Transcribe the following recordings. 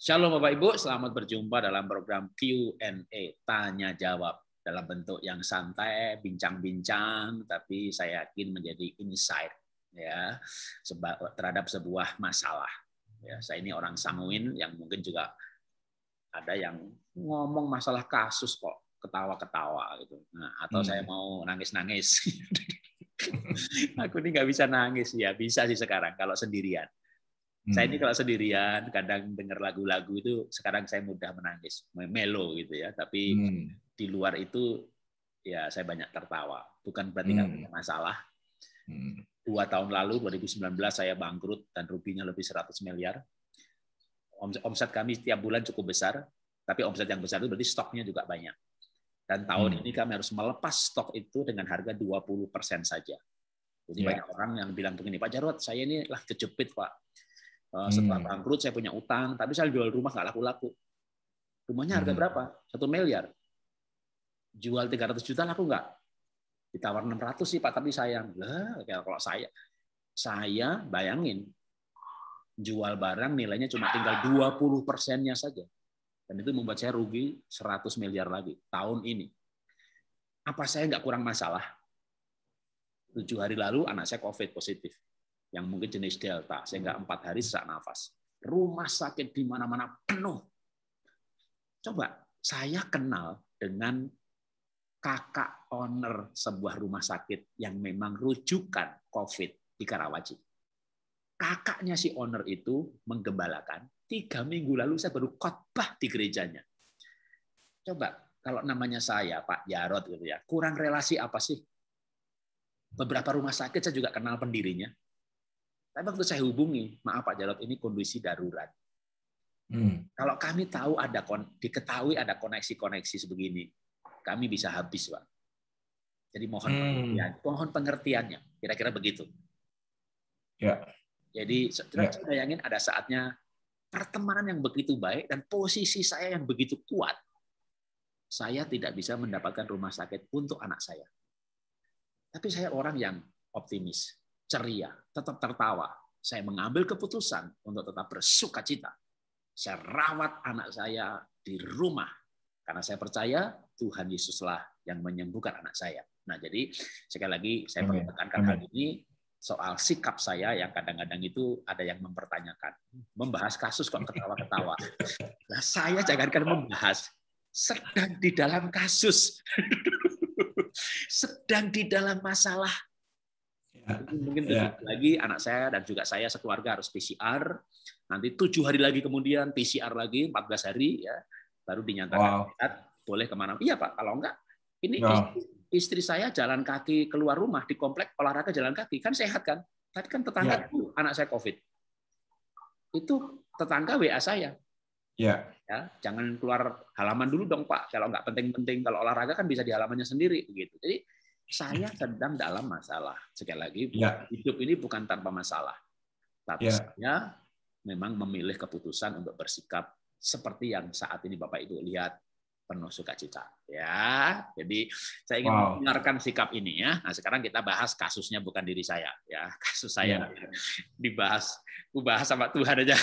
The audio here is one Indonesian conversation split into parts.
Shalom Bapak Ibu, selamat berjumpa dalam program Q&A, tanya jawab dalam bentuk yang santai, bincang-bincang, tapi saya yakin menjadi insight ya terhadap sebuah masalah. Ya, saya ini orang sanguin yang mungkin juga ada yang ngomong masalah kasus kok ketawa-ketawa gitu. Nah, atau hmm. saya mau nangis-nangis. Aku ini nggak bisa nangis ya, bisa sih sekarang kalau sendirian. Hmm. Saya ini hmm. kalau sendirian kadang dengar lagu-lagu itu sekarang saya mudah menangis, melo gitu ya. Tapi hmm. di luar itu ya saya banyak tertawa. Bukan berarti hmm. punya masalah. Hmm. Dua tahun lalu 2019 saya bangkrut dan ruginya lebih 100 miliar. Omset kami setiap bulan cukup besar, tapi omset yang besar itu berarti stoknya juga banyak. Dan tahun hmm. ini kami harus melepas stok itu dengan harga 20% saja. Jadi yeah. banyak orang yang bilang begini, Pak Jarot, saya ini lah kejepit Pak. Eh, hmm. Setelah bangkrut saya punya utang, tapi saya jual rumah nggak laku-laku. Rumahnya harga hmm. berapa? Satu miliar. Jual 300 juta laku nggak? Ditawar 600 sih Pak, tapi sayang. Lah, kalau saya, saya bayangin jual barang nilainya cuma tinggal 20 persennya saja. Dan itu membuat saya rugi 100 miliar lagi tahun ini. Apa saya nggak kurang masalah? Tujuh hari lalu anak saya COVID positif yang mungkin jenis delta sehingga hmm. empat hari sesak nafas. Rumah sakit di mana-mana penuh. Coba saya kenal dengan kakak owner sebuah rumah sakit yang memang rujukan COVID di Karawaci. Kakaknya si owner itu menggembalakan. Tiga minggu lalu saya baru khotbah di gerejanya. Coba kalau namanya saya Pak Jarot gitu ya, kurang relasi apa sih? Beberapa rumah sakit saya juga kenal pendirinya. Tapi waktu saya hubungi, maaf Pak Jarod, ini kondisi darurat. Hmm. Kalau kami tahu ada diketahui ada koneksi-koneksi sebegini, kami bisa habis, Pak. Jadi mohon hmm. pengertian, mohon pengertiannya, kira-kira begitu. Ya. Jadi ya. saya bayangin ada saatnya pertemanan yang begitu baik dan posisi saya yang begitu kuat, saya tidak bisa mendapatkan rumah sakit untuk anak saya. Tapi saya orang yang optimis, ceria, tetap tertawa. Saya mengambil keputusan untuk tetap bersuka cita. Saya rawat anak saya di rumah. Karena saya percaya Tuhan Yesuslah yang menyembuhkan anak saya. Nah jadi sekali lagi saya perlu tekankan hal ini soal sikap saya yang kadang-kadang itu ada yang mempertanyakan. Membahas kasus kok ketawa-ketawa. Nah, saya jangankan membahas, sedang di dalam kasus. sedang di dalam masalah. Ya. mungkin yeah. Ya. lagi anak saya dan juga saya sekeluarga harus PCR. Nanti tujuh hari lagi kemudian PCR lagi 14 hari ya baru dinyatakan wow. sehat boleh kemana? Iya pak, kalau enggak ini no. istri, istri saya jalan kaki keluar rumah di komplek olahraga jalan kaki kan sehat kan? Tapi kan tetangga yeah. itu anak saya COVID. Itu tetangga WA saya. ya. Ya, jangan keluar halaman dulu dong pak. Kalau nggak penting-penting, kalau olahraga kan bisa di halamannya sendiri gitu Jadi saya sedang dalam masalah. Sekali lagi, ya. hidup ini bukan tanpa masalah. Tapi ya. saya memang memilih keputusan untuk bersikap seperti yang saat ini Bapak Ibu lihat penuh sukacita ya. Jadi saya ingin wow. mendengarkan sikap ini ya. Nah, sekarang kita bahas kasusnya bukan diri saya ya. Kasus saya ya. dibahas dibahas sama Tuhan aja.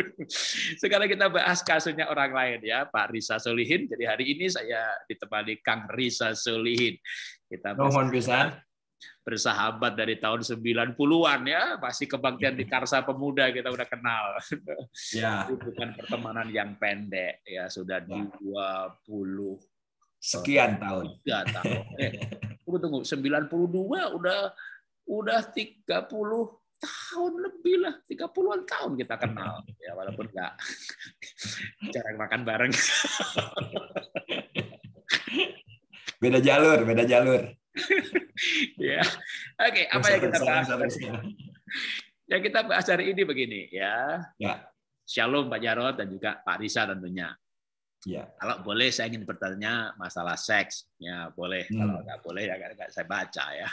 sekarang kita bahas kasusnya orang lain ya, Pak Risa Solihin. Jadi hari ini saya ditemani Kang Risa Solihin. Kita Nuhun pisan. Bersahabat dari tahun 90-an ya, masih kebangkitan di Karsa Pemuda kita udah kenal. Ya. Itu bukan pertemanan yang pendek ya, sudah ya. 20 sekian tahun. Tiga tahun. Eh, tunggu tunggu 92 udah udah 30 tahun lebih lah 30-an tahun kita kenal ya walaupun enggak jarang makan bareng beda jalur, beda jalur. ya. Oke, okay, apa yang kita bahas? yang kita bahas hari ini begini ya. Ya. Shalom Pak Jarod dan juga Pak Risa tentunya. Ya. Kalau boleh saya ingin bertanya masalah seks. Ya boleh. Hmm. Kalau nggak boleh ya nggak saya baca ya.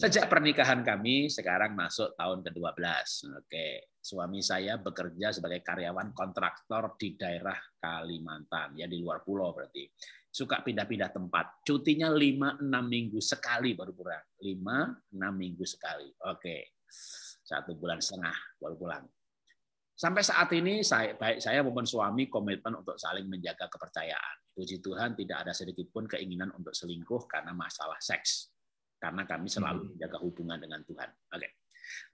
Sejak pernikahan kami sekarang masuk tahun ke-12. Oke. Suami saya bekerja sebagai karyawan kontraktor di daerah Kalimantan, ya di luar pulau berarti suka pindah-pindah tempat. Cutinya 5-6 minggu sekali baru pulang. 5-6 minggu sekali. Oke. Satu bulan setengah baru pulang. Sampai saat ini saya, baik saya maupun suami komitmen untuk saling menjaga kepercayaan. Puji Tuhan tidak ada sedikit pun keinginan untuk selingkuh karena masalah seks. Karena kami selalu hmm. menjaga hubungan dengan Tuhan. Oke.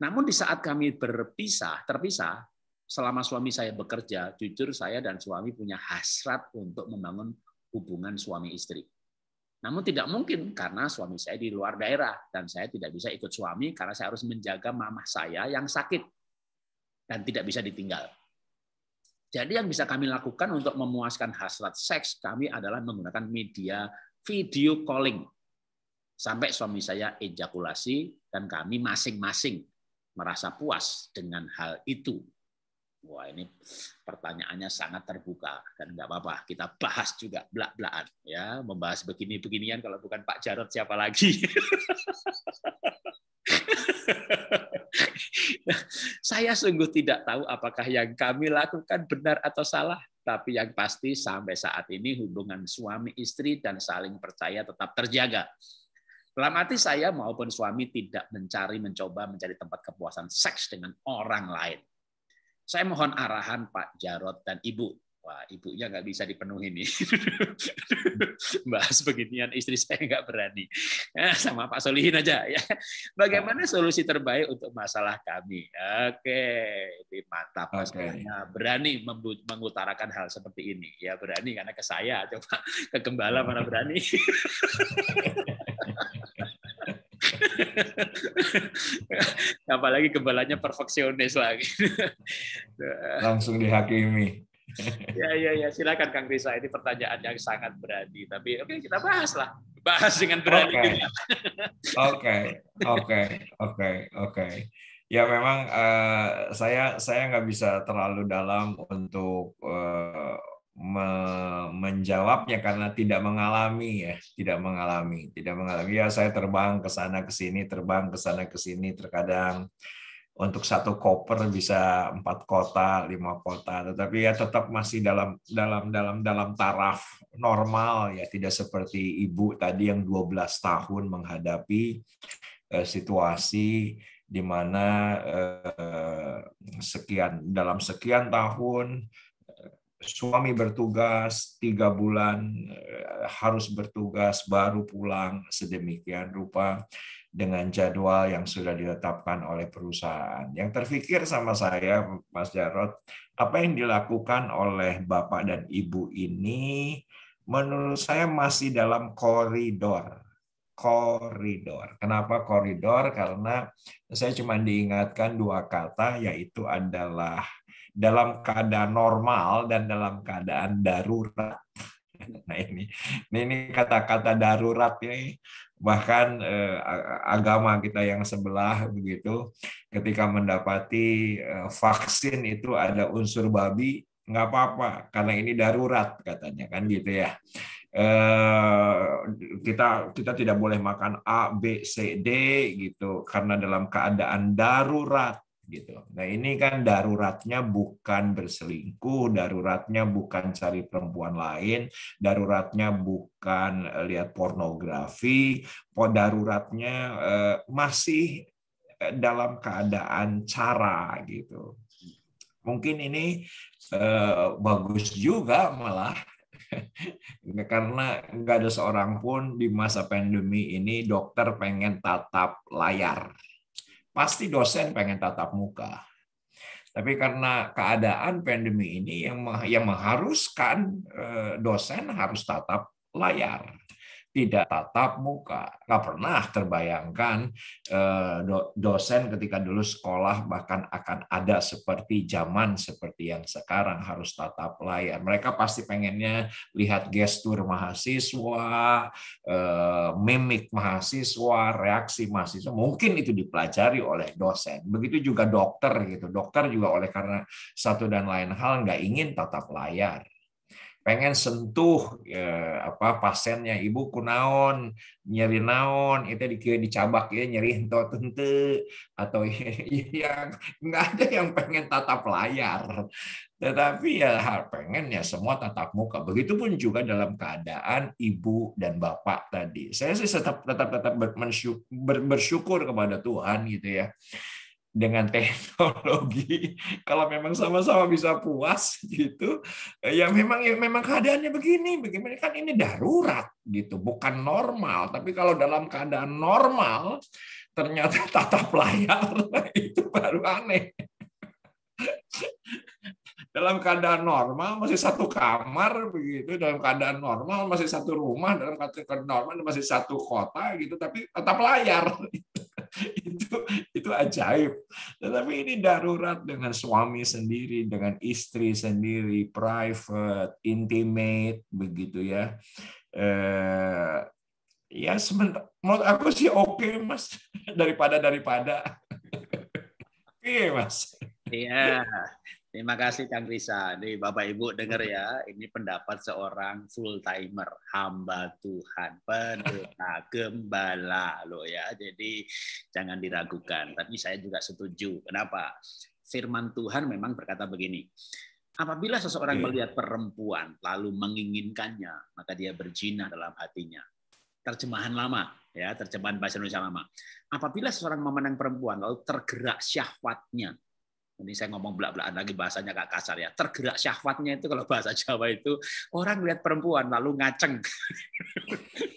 Namun di saat kami berpisah, terpisah, selama suami saya bekerja, jujur saya dan suami punya hasrat untuk membangun hubungan suami istri. Namun tidak mungkin karena suami saya di luar daerah dan saya tidak bisa ikut suami karena saya harus menjaga mamah saya yang sakit dan tidak bisa ditinggal. Jadi yang bisa kami lakukan untuk memuaskan hasrat seks kami adalah menggunakan media video calling sampai suami saya ejakulasi dan kami masing-masing merasa puas dengan hal itu Wah ini pertanyaannya sangat terbuka dan nggak apa-apa kita bahas juga belak-belakan ya membahas begini-beginian kalau bukan Pak Jarot siapa lagi saya sungguh tidak tahu apakah yang kami lakukan benar atau salah tapi yang pasti sampai saat ini hubungan suami istri dan saling percaya tetap terjaga dalam arti saya maupun suami tidak mencari, mencoba mencari tempat kepuasan seks dengan orang lain. Saya mohon arahan Pak Jarot dan Ibu. Wah, ibunya nggak bisa dipenuhi nih. Bahas beginian istri saya nggak berani. Nah, sama Pak Solihin aja. ya. Bagaimana solusi terbaik untuk masalah kami? Oke, di mata Pak okay. Nah, berani mengutarakan hal seperti ini. Ya berani karena ke saya, coba ke gembala mana berani. Apalagi kebalanya perfeksionis lagi. Langsung dihakimi. ya ya ya silakan Kang Risa ini pertanyaan yang sangat berani tapi oke okay, kita bahas lah bahas dengan berani oke oke oke oke ya memang uh, saya saya nggak bisa terlalu dalam untuk uh, me menjawabnya karena tidak mengalami ya, tidak mengalami, tidak mengalami. Ya saya terbang ke sana ke sini, terbang ke sana ke sini terkadang untuk satu koper bisa empat kota, lima kota, tetapi ya tetap masih dalam dalam dalam dalam taraf normal ya, tidak seperti ibu tadi yang 12 tahun menghadapi eh, situasi di mana eh, sekian dalam sekian tahun suami bertugas tiga bulan eh, harus bertugas baru pulang sedemikian rupa dengan jadwal yang sudah ditetapkan oleh perusahaan. Yang terpikir sama saya, Mas Jarot, apa yang dilakukan oleh Bapak dan Ibu ini menurut saya masih dalam koridor koridor. Kenapa koridor? Karena saya cuma diingatkan dua kata yaitu adalah dalam keadaan normal dan dalam keadaan darurat. Nah ini, ini kata-kata darurat ini bahkan eh, agama kita yang sebelah begitu, ketika mendapati eh, vaksin itu ada unsur babi nggak apa-apa karena ini darurat katanya kan gitu ya. Eh, kita kita tidak boleh makan A B C D gitu karena dalam keadaan darurat gitu. Nah ini kan daruratnya bukan berselingkuh, daruratnya bukan cari perempuan lain, daruratnya bukan eh, lihat pornografi, daruratnya eh, masih eh, dalam keadaan cara gitu. Mungkin ini bagus juga malah karena nggak ada seorang pun di masa pandemi ini dokter pengen tatap layar pasti dosen pengen tatap muka. Tapi karena keadaan pandemi ini yang yang mengharuskan eh, dosen harus tatap layar tidak tatap muka. Nggak pernah terbayangkan eh, dosen ketika dulu sekolah bahkan akan ada seperti zaman seperti yang sekarang harus tatap layar. Mereka pasti pengennya lihat gestur mahasiswa, eh, mimik mahasiswa, reaksi mahasiswa. Mungkin itu dipelajari oleh dosen. Begitu juga dokter gitu. Dokter juga oleh karena satu dan lain hal nggak ingin tatap layar pengen sentuh ya, apa pasiennya ibu kunaon nyeri naon itu dikira dicabak ya nyeri ento tentu atau yang nggak ada yang pengen tatap layar tetapi ya pengen ya semua tatap muka begitupun juga dalam keadaan ibu dan bapak tadi saya sih tetap tetap tetap bersyukur kepada Tuhan gitu ya dengan teknologi kalau memang sama-sama bisa puas gitu ya memang ya memang keadaannya begini bagaimana kan ini darurat gitu bukan normal tapi kalau dalam keadaan normal ternyata tatap layar itu baru aneh dalam keadaan normal masih satu kamar begitu dalam keadaan normal masih satu rumah dalam keadaan normal masih satu kota gitu tapi tatap layar itu itu ajaib. Tetapi ini darurat dengan suami sendiri, dengan istri sendiri, private, intimate, begitu ya. Eh, ya sebentar, menurut aku sih oke okay, mas daripada daripada. Oke okay, iya, mas. Iya. Terima kasih Kang Risa. Nih Bapak Ibu dengar ya, ini pendapat seorang full timer, hamba Tuhan, pendeta nah, gembala lo ya. Jadi jangan diragukan. Tapi saya juga setuju. Kenapa? Firman Tuhan memang berkata begini. Apabila seseorang iya. melihat perempuan lalu menginginkannya, maka dia berjinah dalam hatinya. Terjemahan lama, ya, terjemahan bahasa Indonesia lama. Apabila seseorang memandang perempuan lalu tergerak syahwatnya, ini saya ngomong belak-belakan lagi bahasanya agak kasar ya, tergerak syahwatnya itu kalau bahasa Jawa itu orang lihat perempuan lalu ngaceng.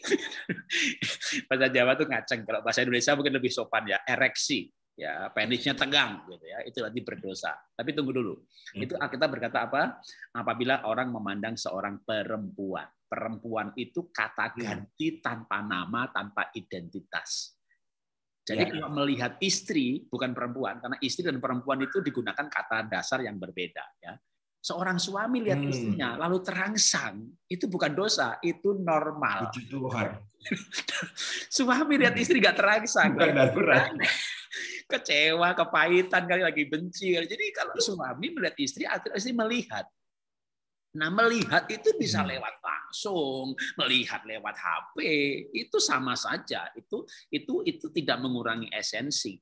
bahasa Jawa itu ngaceng, kalau bahasa Indonesia mungkin lebih sopan ya, ereksi ya penisnya tegang gitu ya itu nanti berdosa tapi tunggu dulu hmm. itu kita berkata apa apabila orang memandang seorang perempuan perempuan itu kata hmm. ganti tanpa nama tanpa identitas jadi ya. kalau melihat istri bukan perempuan karena istri dan perempuan itu digunakan kata dasar yang berbeda ya. Seorang suami lihat hmm. istrinya lalu terangsang itu bukan dosa, itu normal. Tuhan. suami lihat istri gak terangsang. Bukan darurat. Kecewa, kepahitan kali lagi benci. Jadi kalau suami melihat istri, istri melihat Nah, melihat itu bisa hmm. lewat langsung, melihat lewat HP, itu sama saja. Itu itu itu tidak mengurangi esensi.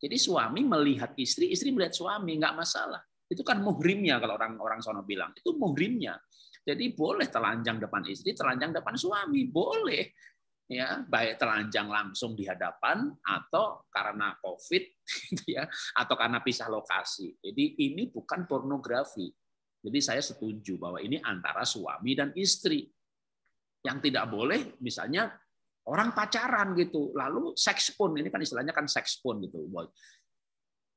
Jadi suami melihat istri, istri melihat suami, nggak masalah. Itu kan muhrimnya kalau orang-orang sono bilang. Itu muhrimnya. Jadi boleh telanjang depan istri, telanjang depan suami, boleh. Ya, baik telanjang langsung di hadapan atau karena Covid gitu ya, atau karena pisah lokasi. Jadi ini bukan pornografi jadi saya setuju bahwa ini antara suami dan istri. Yang tidak boleh misalnya orang pacaran gitu, lalu seks pun ini kan istilahnya kan seks pun gitu, boy.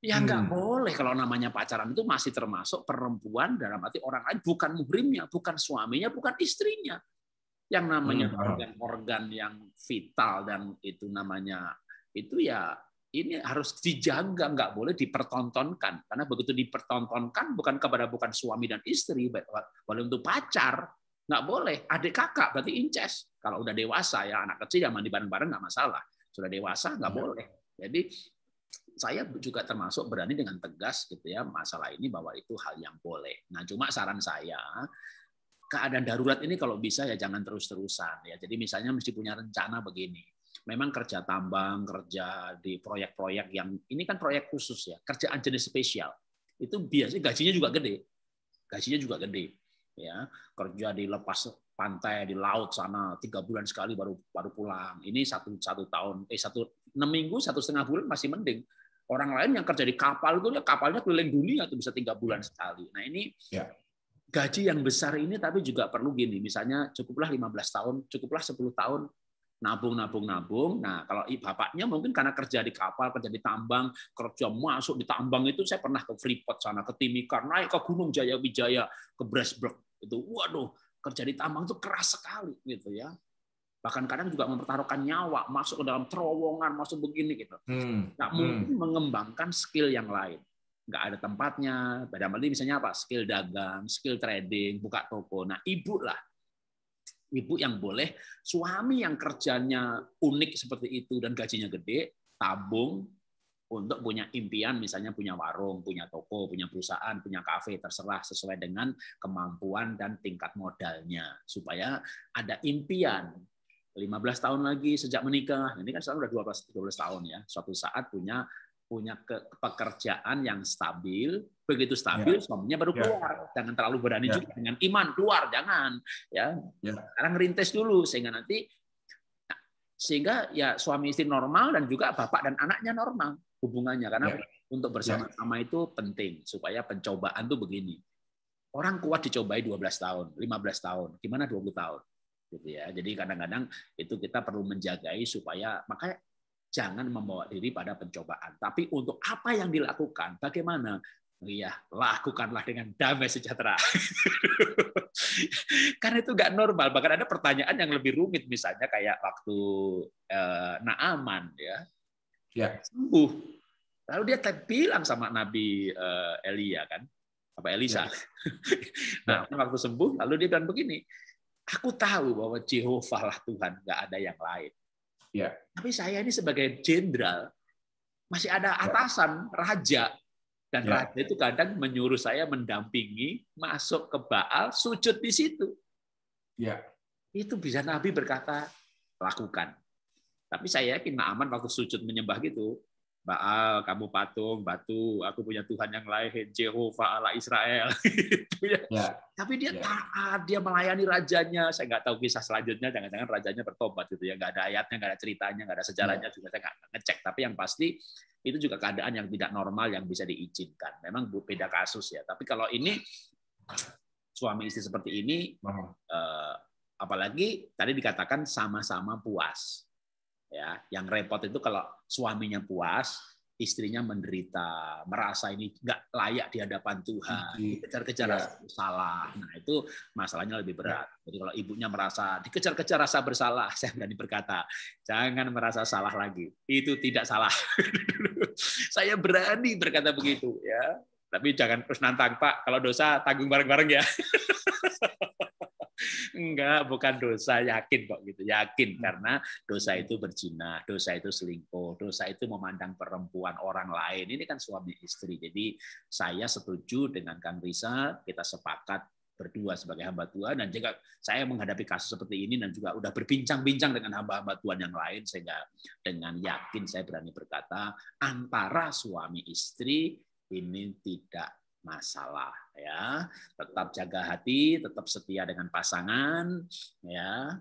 Ya nggak hmm. boleh kalau namanya pacaran itu masih termasuk perempuan dalam arti orang lain bukan muhrimnya, bukan suaminya, bukan istrinya. Yang namanya hmm, organ-organ hmm. yang vital dan itu namanya itu ya ini harus dijaga, nggak boleh dipertontonkan. Karena begitu dipertontonkan bukan kepada bukan suami dan istri, boleh untuk pacar, nggak boleh. Adik kakak berarti incest. Kalau udah dewasa ya anak kecil yang mandi bareng-bareng nggak masalah. Sudah dewasa nggak ya. boleh. Jadi saya juga termasuk berani dengan tegas gitu ya masalah ini bahwa itu hal yang boleh. Nah cuma saran saya keadaan darurat ini kalau bisa ya jangan terus-terusan ya. Jadi misalnya mesti punya rencana begini memang kerja tambang, kerja di proyek-proyek yang ini kan proyek khusus ya, kerjaan jenis spesial. Itu biasanya gajinya juga gede. Gajinya juga gede. Ya, kerja di lepas pantai di laut sana tiga bulan sekali baru baru pulang ini satu satu tahun eh satu enam minggu satu setengah bulan masih mending orang lain yang kerja di kapal itu ya kapalnya keliling dunia itu bisa tiga bulan ya. sekali nah ini ya. gaji yang besar ini tapi juga perlu gini misalnya cukuplah 15 tahun cukuplah 10 tahun nabung, nabung, nabung. Nah, kalau bapaknya mungkin karena kerja di kapal, kerja di tambang, kerja masuk di tambang itu saya pernah ke Freeport sana, ke Timika, naik ke Gunung Jaya Wijaya, ke Brasberg. Itu, waduh, kerja di tambang itu keras sekali gitu ya. Bahkan kadang juga mempertaruhkan nyawa, masuk ke dalam terowongan, masuk begini gitu. Hmm. Nggak hmm. mungkin hmm. mengembangkan skill yang lain. Nggak ada tempatnya. Pada misalnya apa? Skill dagang, skill trading, buka toko. Nah, ibu lah ibu yang boleh, suami yang kerjanya unik seperti itu dan gajinya gede, tabung untuk punya impian, misalnya punya warung, punya toko, punya perusahaan, punya kafe, terserah sesuai dengan kemampuan dan tingkat modalnya. Supaya ada impian 15 tahun lagi sejak menikah, ini kan sekarang 12, 12 tahun ya, suatu saat punya punya ke, pekerjaan yang stabil, begitu stabil ya. suaminya baru ya. keluar. ya. Jangan terlalu berani ya. juga dengan iman keluar, jangan ya. ya. Sekarang rintis dulu sehingga nanti nah, sehingga ya suami istri normal dan juga bapak dan anaknya normal hubungannya karena ya. untuk bersama-sama itu penting supaya pencobaan tuh begini. Orang kuat dicobai 12 tahun, 15 tahun, gimana 20 tahun? gitu ya. Jadi kadang-kadang itu kita perlu menjagai supaya makanya jangan membawa diri pada pencobaan. Tapi untuk apa yang dilakukan, bagaimana? Iya, lakukanlah dengan damai sejahtera. Karena itu nggak normal. Bahkan ada pertanyaan yang lebih rumit, misalnya kayak waktu eh, Naaman, ya, ya. sembuh. Lalu dia kan bilang sama Nabi eh, Elia kan, apa Elisa. Ya. nah, ya. waktu sembuh, lalu dia bilang begini, aku tahu bahwa Jehovah lah Tuhan, nggak ada yang lain Yeah. Tapi saya ini sebagai jenderal masih ada ya. atasan raja dan yeah. raja itu kadang menyuruh saya mendampingi masuk ke Baal sujud di situ. Ya. Itu bisa Nabi berkata lakukan. Tapi saya yakin Naaman waktu sujud menyembah gitu, Baal, kamu patung, batu, aku punya Tuhan yang lain, Jehovah Allah Israel. gitu ya. Ya. Tapi dia ya. taat, dia melayani rajanya. Saya nggak tahu kisah selanjutnya, jangan-jangan rajanya bertobat gitu ya. Nggak ada ayatnya, nggak ada ceritanya, nggak ada sejarahnya ya. juga saya nggak ngecek. Tapi yang pasti itu juga keadaan yang tidak normal yang bisa diizinkan. Memang beda kasus ya. Tapi kalau ini suami istri seperti ini, uh eh, -huh. apalagi tadi dikatakan sama-sama puas Ya, yang repot itu kalau suaminya puas, istrinya menderita, merasa ini nggak layak di hadapan Tuhan, iya. dikejar-kejar salah. rasa Nah itu masalahnya lebih berat. Jadi kalau ibunya merasa dikejar-kejar rasa bersalah, saya berani berkata, jangan merasa salah lagi. Itu tidak salah. saya berani berkata begitu ya. Tapi jangan terus nantang Pak, kalau dosa tanggung bareng-bareng ya. Enggak, bukan dosa, yakin kok gitu. Yakin hmm. karena dosa itu berzina, dosa itu selingkuh, dosa itu memandang perempuan orang lain. Ini kan suami istri. Jadi saya setuju dengan Kang Risa, kita sepakat berdua sebagai hamba Tuhan dan jika saya menghadapi kasus seperti ini dan juga udah berbincang-bincang dengan hamba-hamba Tuhan yang lain sehingga dengan yakin saya berani berkata antara suami istri ini tidak masalah ya tetap jaga hati tetap setia dengan pasangan ya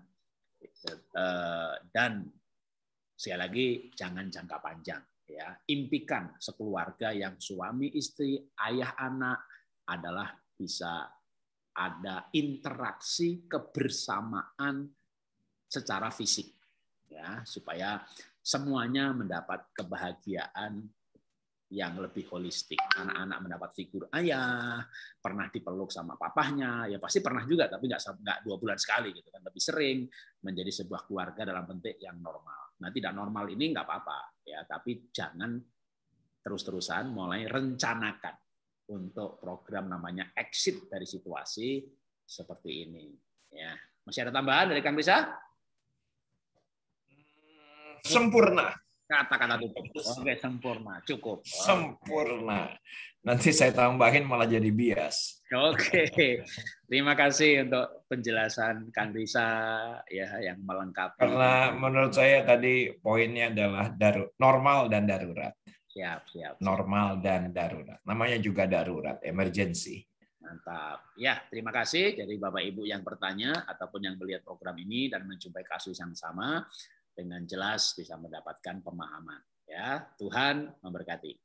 eh, dan sekali lagi jangan jangka panjang ya impikan sekeluarga yang suami istri ayah anak adalah bisa ada interaksi kebersamaan secara fisik ya supaya semuanya mendapat kebahagiaan yang lebih holistik. Anak-anak mendapat figur ayah, pernah dipeluk sama papahnya, ya pasti pernah juga, tapi nggak nggak dua bulan sekali gitu kan, lebih sering menjadi sebuah keluarga dalam bentuk yang normal. Nah tidak normal ini nggak apa-apa ya, tapi jangan terus-terusan mulai rencanakan untuk program namanya exit dari situasi seperti ini. Ya, masih ada tambahan dari Kang bisa hmm, Sempurna. Kata-kata tutup. Oke, sempurna. Cukup. Sempurna. Nanti saya tambahin malah jadi bias. Oke. Terima kasih untuk penjelasan Kang Risa ya yang melengkapi. Karena menurut saya tadi poinnya adalah daru normal dan darurat. Siap, siap. Normal dan darurat. Namanya juga darurat, emergency. Mantap. Ya, terima kasih. Jadi Bapak Ibu yang bertanya ataupun yang melihat program ini dan menjumpai kasus yang sama, dengan jelas bisa mendapatkan pemahaman. Ya, Tuhan memberkati.